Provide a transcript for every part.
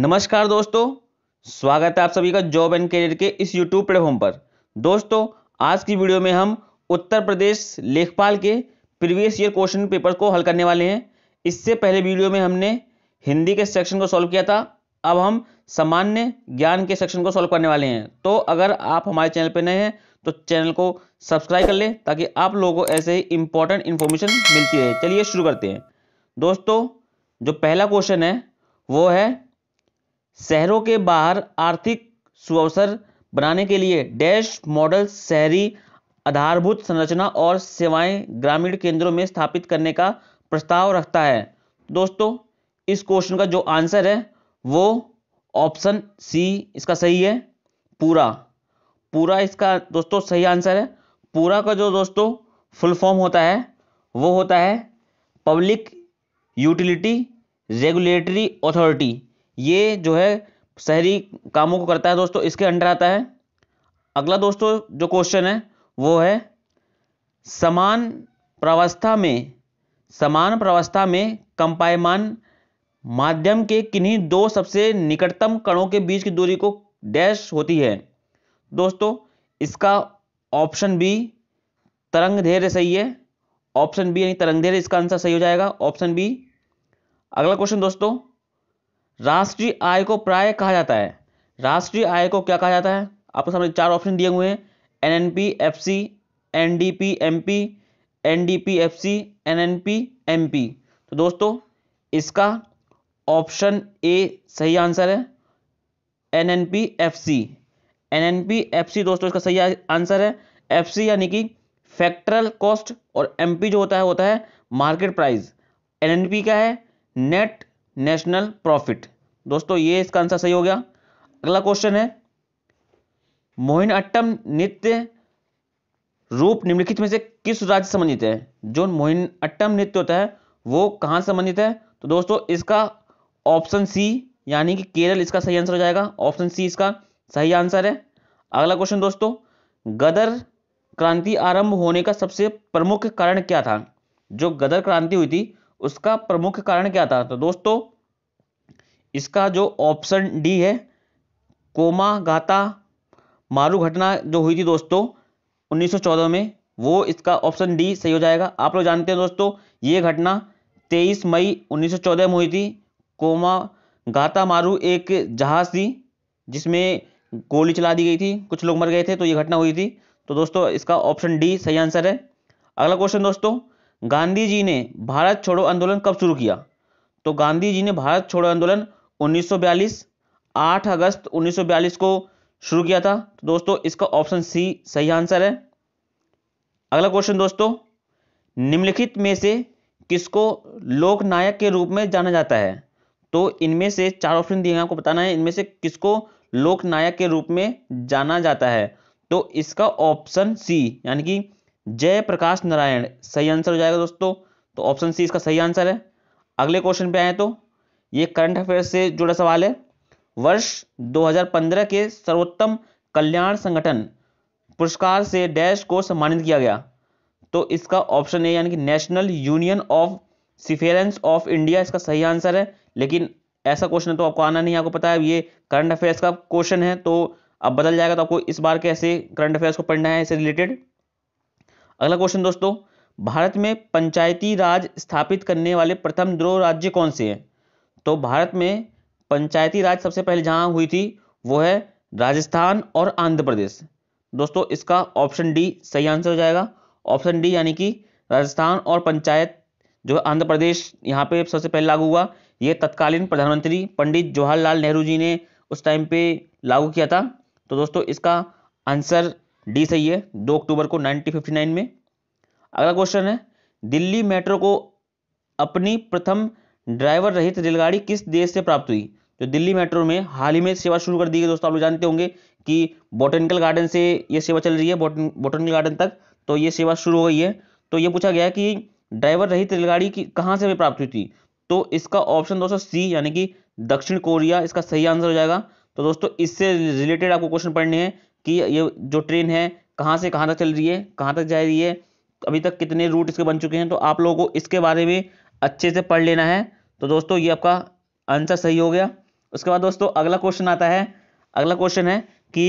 नमस्कार दोस्तों स्वागत है आप सभी का जॉब एंड करियर के इस यूट्यूब प्लेटफॉर्म पर दोस्तों आज की वीडियो में हम उत्तर प्रदेश लेखपाल के प्रीवियस ईयर क्वेश्चन पेपर को हल करने वाले हैं इससे पहले वीडियो में हमने हिंदी के सेक्शन को सॉल्व किया था अब हम सामान्य ज्ञान के सेक्शन को सॉल्व करने वाले हैं तो अगर आप हमारे चैनल पर नए हैं तो चैनल को सब्सक्राइब कर लें ताकि आप लोगों को ऐसे ही इंपॉर्टेंट इन्फॉर्मेशन मिलती रहे चलिए शुरू करते हैं दोस्तों जो पहला क्वेश्चन है वो है शहरों के बाहर आर्थिक सुअवसर बनाने के लिए डैश मॉडल शहरी आधारभूत संरचना और सेवाएं ग्रामीण केंद्रों में स्थापित करने का प्रस्ताव रखता है दोस्तों इस क्वेश्चन का जो आंसर है वो ऑप्शन सी इसका सही है पूरा पूरा इसका दोस्तों सही आंसर है पूरा का जो दोस्तों फुल फॉर्म होता है वो होता है पब्लिक यूटिलिटी रेगुलेटरी अथॉरिटी ये जो है शहरी कामों को करता है दोस्तों इसके अंडर आता है अगला दोस्तों जो क्वेश्चन है वो है समान प्रवस्था में समान प्रवस्था में कंपायमान माध्यम के किन्हीं दो सबसे निकटतम कणों के बीच की दूरी को डैश होती है दोस्तों इसका ऑप्शन बी तरंग धैर्य सही है ऑप्शन बी यानी तरंग धैर्य इसका आंसर सही हो जाएगा ऑप्शन बी अगला क्वेश्चन दोस्तों राष्ट्रीय आय को प्राय कहा जाता है राष्ट्रीय आय को क्या कहा जाता है आपके सामने चार ऑप्शन दिए हुए हैं N N P F C N D P M P N D P F C N N P M P तो दोस्तों इसका ऑप्शन ए सही आंसर है N N P F C N N P F C दोस्तों इसका सही answer है F C यानी कि फैक्ट्रल कॉस्ट और एम पी जो होता है होता है market price N N P क्या है नेट नेशनल प्रॉफिट दोस्तों ये इसका आंसर सही हो गया अगला क्वेश्चन है मोहिन अट्टम नृत्य रूप निम्नलिखित में से किस राज्य से संबंधित है जो मोहिन अट्टम नृत्य होता है वो से संबंधित है तो दोस्तों इसका ऑप्शन सी यानी कि केरल इसका सही आंसर हो जाएगा ऑप्शन सी इसका सही आंसर है अगला क्वेश्चन दोस्तों गदर क्रांति आरंभ होने का सबसे प्रमुख कारण क्या था जो गदर क्रांति हुई थी उसका प्रमुख कारण क्या था तो दोस्तों इसका जो ऑप्शन डी है कोमा गाता मारू घटना जो हुई थी दोस्तों 1914 में वो इसका ऑप्शन डी सही हो जाएगा आप लोग जानते हैं दोस्तों ये घटना 23 मई 1914 में हुई थी कोमा गाता मारू एक जहाज थी जिसमें गोली चला दी गई थी कुछ लोग मर गए थे तो ये घटना हुई थी तो दोस्तों इसका ऑप्शन डी सही आंसर है अगला क्वेश्चन दोस्तों गांधी जी ने भारत छोड़ो आंदोलन कब शुरू किया तो गांधी जी ने भारत छोड़ो आंदोलन उन्नीस 8 अगस्त 1942 को शुरू किया था तो दोस्तों इसका ऑप्शन सी सही आंसर है अगला क्वेश्चन दोस्तों निम्नलिखित में से किसको लोकनायक के रूप में जाना जाता है तो इनमें से चार ऑप्शन दिए हैं आपको बताना है इनमें से किसको लोकनायक के रूप में जाना जाता है तो इसका ऑप्शन सी यानी कि जय प्रकाश नारायण सही आंसर हो जाएगा दोस्तों तो ऑप्शन सी इसका सही आंसर है अगले क्वेश्चन पे आए तो ये करंट अफेयर से जुड़ा सवाल है वर्ष 2015 के सर्वोत्तम कल्याण संगठन पुरस्कार से डैश को सम्मानित किया गया तो इसका ऑप्शन ए यानी कि national union of sufferance of India इसका सही आंसर है लेकिन ऐसा क्वेश्चन तो आपको आना नहीं आपको पता है ये करंट अफेयर्स का क्वेश्चन है तो अब बदल जाएगा तो आपको इस बार कैसे करंट अफेयर्स को पढ़ना है इससे रिलेटेड अगला क्वेश्चन दोस्तों भारत में पंचायती राज स्थापित करने वाले प्रथम दो राज्य कौन से हैं तो भारत में पंचायती राज सबसे पहले जहां हुई थी वो है राजस्थान और आंध्र प्रदेश दोस्तों इसका ऑप्शन डी सही आंसर हो जाएगा ऑप्शन डी यानी कि राजस्थान और पंचायत जो आंध्र प्रदेश यहाँ पे सबसे पहले लागू हुआ ये तत्कालीन प्रधानमंत्री पंडित जवाहरलाल नेहरू जी ने उस टाइम पे लागू किया था तो दोस्तों इसका आंसर डी सही है दो अक्टूबर को 1959 में अगला क्वेश्चन है दिल्ली मेट्रो को अपनी प्रथम ड्राइवर रहित रेलगाड़ी किस देश से प्राप्त हुई जो तो दिल्ली मेट्रो में हाल ही में सेवा शुरू कर दी गई दोस्तों आप लोग जानते होंगे कि बोटेनिकल गार्डन से ये सेवा चल रही है बोटेनिकल गार्डन तक तो ये सेवा शुरू हो गई है तो ये पूछा गया कि ड्राइवर रहित रेलगाड़ी की कहाँ से भी प्राप्त हुई थी तो इसका ऑप्शन दोस्तों सी यानी कि दक्षिण कोरिया इसका सही आंसर हो जाएगा तो दोस्तों इससे रिलेटेड आपको क्वेश्चन पढ़ने हैं कि ये जो ट्रेन है कहाँ से कहाँ तक चल रही है कहाँ तक जा रही है अभी तक कितने रूट इसके बन चुके हैं तो आप लोगों को इसके बारे में अच्छे से पढ़ लेना है तो दोस्तों ये आपका आंसर सही हो गया उसके बाद दोस्तों अगला क्वेश्चन आता है अगला क्वेश्चन है कि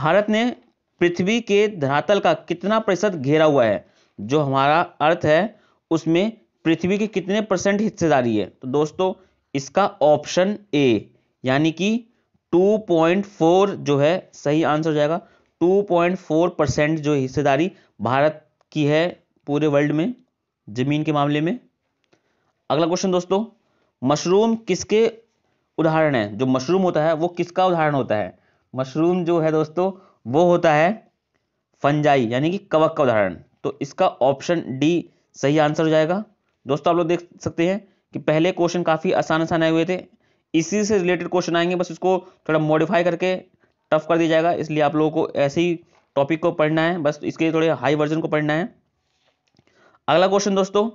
भारत ने पृथ्वी के धरातल का कितना प्रतिशत घेरा हुआ है जो हमारा अर्थ है उसमें पृथ्वी के कितने परसेंट हिस्सेदारी है तो दोस्तों इसका ऑप्शन ए यानी कि 2.4 जो है सही आंसर हो जाएगा 2.4 परसेंट जो हिस्सेदारी भारत की है पूरे वर्ल्ड में जमीन के मामले में अगला क्वेश्चन दोस्तों मशरूम किसके उदाहरण है जो मशरूम होता है वो किसका उदाहरण होता है मशरूम जो है दोस्तों वो होता है फंजाई यानी कि कवक का उदाहरण तो इसका ऑप्शन डी सही आंसर हो जाएगा दोस्तों आप लोग देख सकते हैं कि पहले क्वेश्चन काफ़ी आसान आसान आए हुए थे इसी से रिलेटेड क्वेश्चन आएंगे बस इसको थोड़ा मॉडिफाई करके टफ कर दिया जाएगा इसलिए आप लोगों को ऐसे ही टॉपिक को पढ़ना है बस इसके थोड़े हाई वर्जन को पढ़ना है अगला क्वेश्चन दोस्तों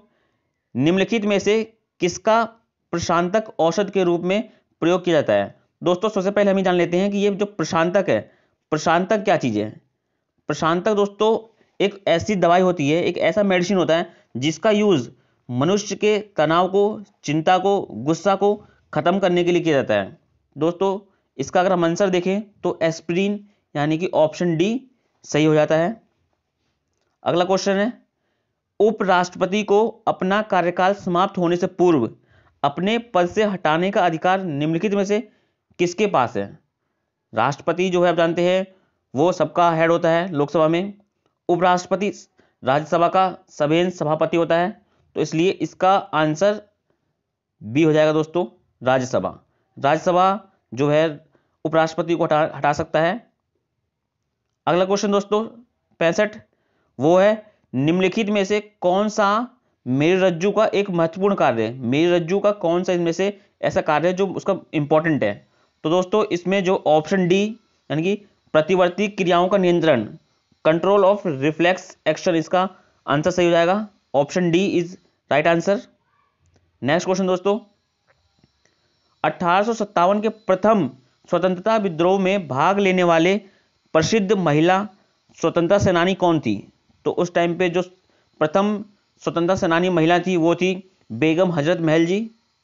निम्नलिखित में से किसका प्रशांतक औषध के रूप में प्रयोग किया जाता है दोस्तों सबसे पहले हम ये जान लेते हैं कि ये जो प्रशांतक है प्रशांतक क्या चीज़ है प्रशांतक दोस्तों एक ऐसी दवाई होती है एक ऐसा मेडिसिन होता है जिसका यूज़ मनुष्य के तनाव को चिंता को गुस्सा को ख़त्म करने के लिए किया जाता है दोस्तों इसका अगर हम आंसर देखें तो एस्प्रीन यानी कि ऑप्शन डी सही हो जाता है अगला क्वेश्चन है उपराष्ट्रपति को अपना कार्यकाल समाप्त होने से पूर्व अपने पद से हटाने का अधिकार निम्नलिखित में से किसके पास है राष्ट्रपति जो है आप जानते हैं वो सबका हेड होता है लोकसभा में उपराष्ट्रपति राज्यसभा का सभेन सभापति होता है तो इसलिए इसका आंसर बी हो जाएगा दोस्तों राज्यसभा राज्यसभा जो है उपराष्ट्रपति को हटा हटा सकता है अगला क्वेश्चन दोस्तों पैंसठ वो है निम्नलिखित में से कौन सा मेरे रज्जु का एक महत्वपूर्ण कार्य है मेरे रज्जु का कौन सा इनमें से ऐसा कार्य है जो उसका इंपॉर्टेंट है तो दोस्तों इसमें जो ऑप्शन डी यानी कि प्रतिवर्ती क्रियाओं का नियंत्रण कंट्रोल ऑफ रिफ्लेक्स एक्शन इसका आंसर सही हो जाएगा option D is right answer next question दोस्तों 1857 के प्रथम स्वतंत्रता विद्रोह में भाग लेने वाले प्रसिद्ध महिला स्वतंत्रता सेनानी कौन थी तो उस टाइम पे जो प्रथम स्वतंत्रता सेनानी महिला थी वो थी बेगम हजरत महल जी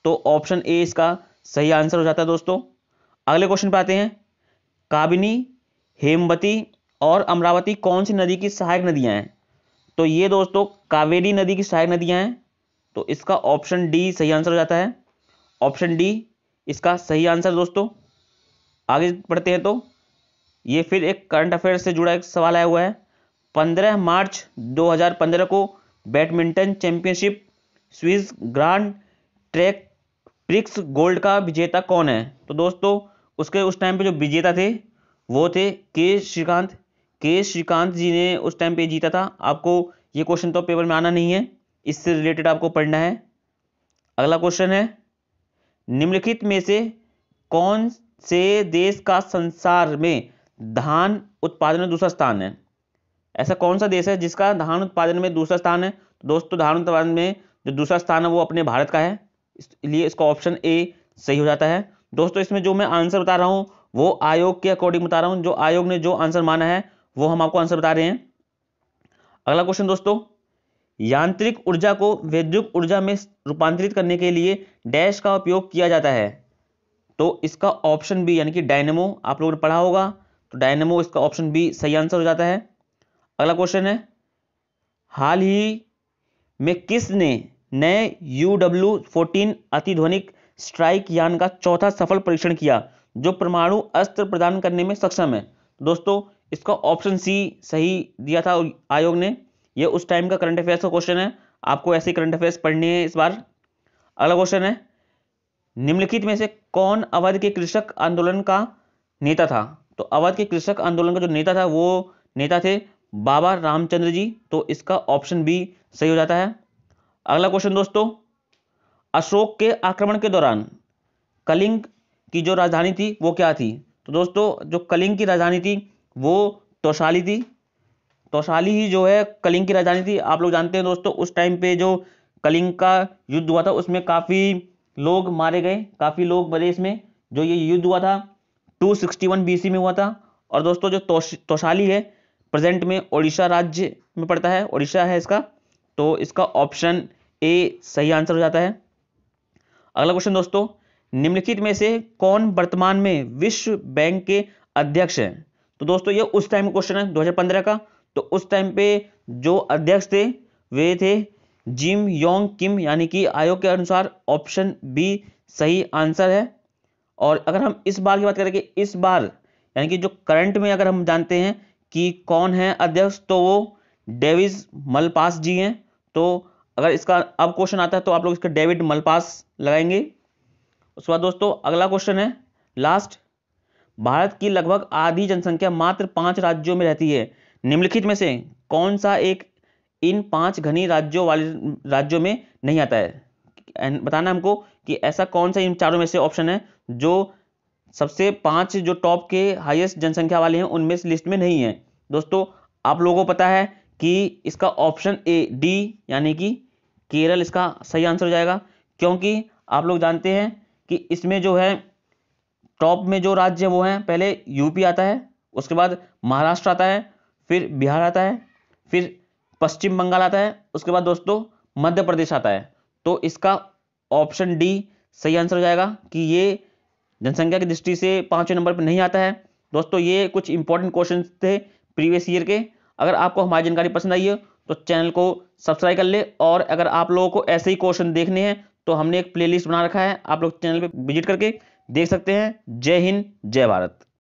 तो ऑप्शन ए इसका सही आंसर हो जाता है दोस्तों अगले क्वेश्चन पे आते हैं काबिनी हेमवती और अमरावती कौन सी नदी की सहायक नदियां हैं तो ये दोस्तों कावेरी नदी की सहायक नदियां हैं तो इसका ऑप्शन डी सही आंसर हो जाता है ऑप्शन डी इसका सही आंसर दोस्तों आगे बढ़ते हैं तो ये फिर एक करंट अफेयर से जुड़ा एक सवाल आया हुआ है पंद्रह मार्च 2015 को badminton championship Swiss grand track prix gold का विजेता कौन है तो दोस्तों उसके उस टाइम पे जो विजेता थे वो थे के श्रीकांत के श्रीकांत जी ने उस टाइम पे जीता था आपको ये क्वेश्चन तो पेपर में आना नहीं है इससे रिलेटेड आपको पढ़ना है अगला क्वेश्चन है निम्नलिखित में से कौन से देश का संसार में धान उत्पादन में दूसरा स्थान है ऐसा कौन सा देश है जिसका धान उत्पादन में दूसरा स्थान है तो दोस्तों धान उत्पादन में जो दूसरा स्थान है वो अपने भारत का है इसलिए इसका ऑप्शन ए सही हो जाता है दोस्तों इसमें जो मैं आंसर बता रहा हूँ वो आयोग के अकॉर्डिंग बता रहा हूँ जो आयोग ने जो आंसर माना है वो हम आपको आंसर बता रहे हैं अगला क्वेश्चन दोस्तों यांत्रिक ऊर्जा को विद्युत ऊर्जा में रूपांतरित करने के लिए डैश का उपयोग किया जाता है तो इसका ऑप्शन बी यानी कि डायनेमो आप लोगों ने पढ़ा होगा तो डायनेमो इसका ऑप्शन बी सही आंसर हो जाता है अगला क्वेश्चन है हाल ही में किसने नए यू डब्ल्यू फोर्टीन अतिध्वनिक स्ट्राइक यान का चौथा सफल परीक्षण किया जो परमाणु अस्त्र प्रदान करने में सक्षम है दोस्तों इसका ऑप्शन सी सही दिया था आयोग ने ये उस टाइम का करंट अफेयर्स का क्वेश्चन है आपको ऐसी करंट अफेयर्स पढ़नी है इस बार अगला क्वेश्चन है निम्नलिखित में से कौन अवध के कृषक आंदोलन का नेता था तो अवध के कृषक आंदोलन का जो नेता था वो नेता थे बाबा रामचंद्र जी तो इसका ऑप्शन बी सही हो जाता है अगला क्वेश्चन दोस्तों अशोक के आक्रमण के दौरान कलिंग की जो राजधानी थी वो क्या थी तो दोस्तों जो कलिंग की राजधानी थी वो तोशाली थी तोशाली ही जो है कलिंग की राजधानी थी आप लोग जानते हैं दोस्तों उस टाइम पे जो कलिंग का युद्ध हुआ था उसमें काफ़ी लोग मारे गए काफ़ी लोग मरे इसमें जो ये युद्ध हुआ था 261 सिक्सटी में हुआ था और दोस्तों जो तोशाली है प्रेजेंट में ओडिशा राज्य में पड़ता है ओडिशा है इसका तो इसका ऑप्शन ए सही आंसर हो जाता है अगला क्वेश्चन दोस्तों निम्नलिखित में से कौन वर्तमान में विश्व बैंक के अध्यक्ष हैं तो दोस्तों ये उस टाइम क्वेश्चन है 2015 का तो उस टाइम पे जो अध्यक्ष थे वे थे जिम योंग किम यानी कि आयोग के अनुसार ऑप्शन बी सही आंसर है और अगर हम इस बार की बात करें कि इस बार यानी कि जो करंट में अगर हम जानते हैं कि कौन है अध्यक्ष तो वो डेविज मलपास जी हैं तो अगर इसका अब क्वेश्चन आता है तो आप लोग इसका डेविड मलपास लगाएंगे उसके बाद दोस्तों अगला क्वेश्चन है लास्ट भारत की लगभग आधी जनसंख्या मात्र पांच राज्यों में रहती है निम्नलिखित में से कौन सा एक इन पांच घनी राज्यों वाले राज्यों में नहीं आता है बताना हमको कि ऐसा कौन सा इन चारों में से ऑप्शन है जो सबसे पांच जो टॉप के हाईएस्ट जनसंख्या वाले हैं उनमें से लिस्ट में नहीं है दोस्तों आप लोगों को पता है कि इसका ऑप्शन ए डी यानी कि केरल इसका सही आंसर हो जाएगा क्योंकि आप लोग जानते हैं कि इसमें जो है टॉप में जो राज्य वो हैं पहले यूपी आता है उसके बाद महाराष्ट्र आता है फिर बिहार आता है फिर पश्चिम बंगाल आता है उसके बाद दोस्तों मध्य प्रदेश आता है तो इसका ऑप्शन डी सही आंसर हो जाएगा कि ये जनसंख्या की दृष्टि से पाँचवें नंबर पर नहीं आता है दोस्तों ये कुछ इंपॉर्टेंट क्वेश्चन थे प्रीवियस ईयर के अगर आपको हमारी जानकारी पसंद आई है तो चैनल को सब्सक्राइब कर ले और अगर आप लोगों को ऐसे ही क्वेश्चन देखने हैं तो हमने एक प्लेलिस्ट बना रखा है आप लोग चैनल पर विजिट करके देख सकते हैं जय हिंद जय भारत